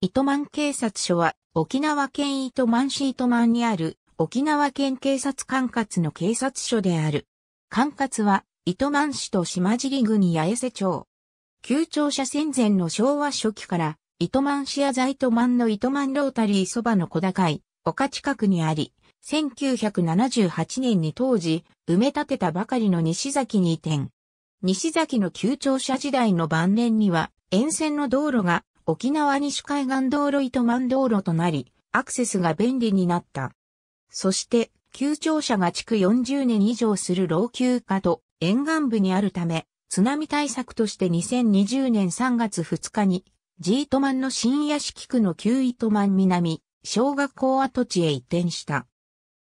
糸満警察署は沖縄県糸満市糸満にある沖縄県警察管轄の警察署である。管轄は糸満市と島尻郡八重瀬町。旧庁舎戦前の昭和初期から糸満市や在糸満の糸満ロータリーそばの小高い丘近くにあり、1978年に当時埋め立てたばかりの西崎に移転。西崎の旧庁舎時代の晩年には沿線の道路が沖縄西海岸道路糸満道路となり、アクセスが便利になった。そして、旧庁舎が築40年以上する老朽化と沿岸部にあるため、津波対策として2020年3月2日に、ジートマンの新屋敷区の旧糸満南、小学校跡地へ移転した。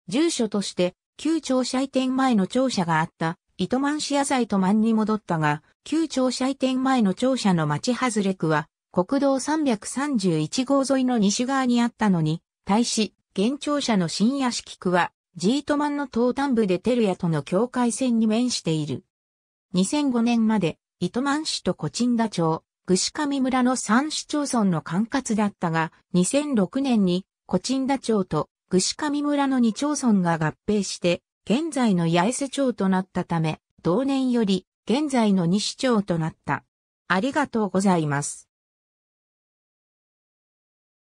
住所として、旧庁舎移転前の庁舎があった、糸満市野菜と満に戻ったが、旧庁舎移転前の庁舎の町外れ区は、国道331号沿いの西側にあったのに、対し、現庁舎の新屋敷区は、ジートマンの東端部でテルヤとの境界線に面している。2005年まで、糸満市とコチンダ町、具志上村の3市町村の管轄だったが、2006年に、コチンダ町と具志上村の2町村が合併して、現在の八重瀬町となったため、同年より、現在の2市町となった。ありがとうございます。